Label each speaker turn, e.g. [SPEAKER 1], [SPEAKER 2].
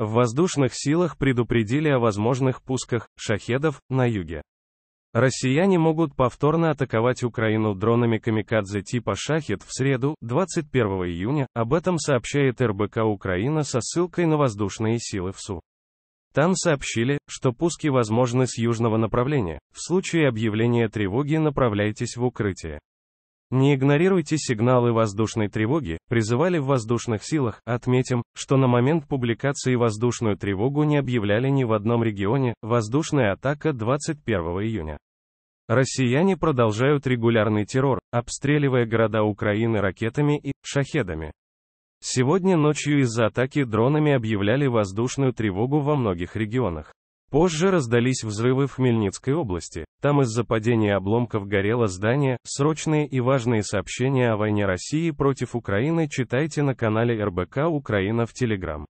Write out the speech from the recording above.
[SPEAKER 1] В воздушных силах предупредили о возможных пусках шахедов на юге. Россияне могут повторно атаковать Украину дронами камикадзе типа «Шахет» в среду, 21 июня, об этом сообщает РБК Украина со ссылкой на воздушные силы ВСУ. Там сообщили, что пуски возможны с южного направления. В случае объявления тревоги направляйтесь в укрытие. Не игнорируйте сигналы воздушной тревоги, призывали в воздушных силах, отметим, что на момент публикации воздушную тревогу не объявляли ни в одном регионе, воздушная атака 21 июня. Россияне продолжают регулярный террор, обстреливая города Украины ракетами и шахедами. Сегодня ночью из-за атаки дронами объявляли воздушную тревогу во многих регионах. Позже раздались взрывы в Хмельницкой области. Там из-за падения обломков горело здание. Срочные и важные сообщения о войне России против Украины читайте на канале РБК Украина в Телеграм.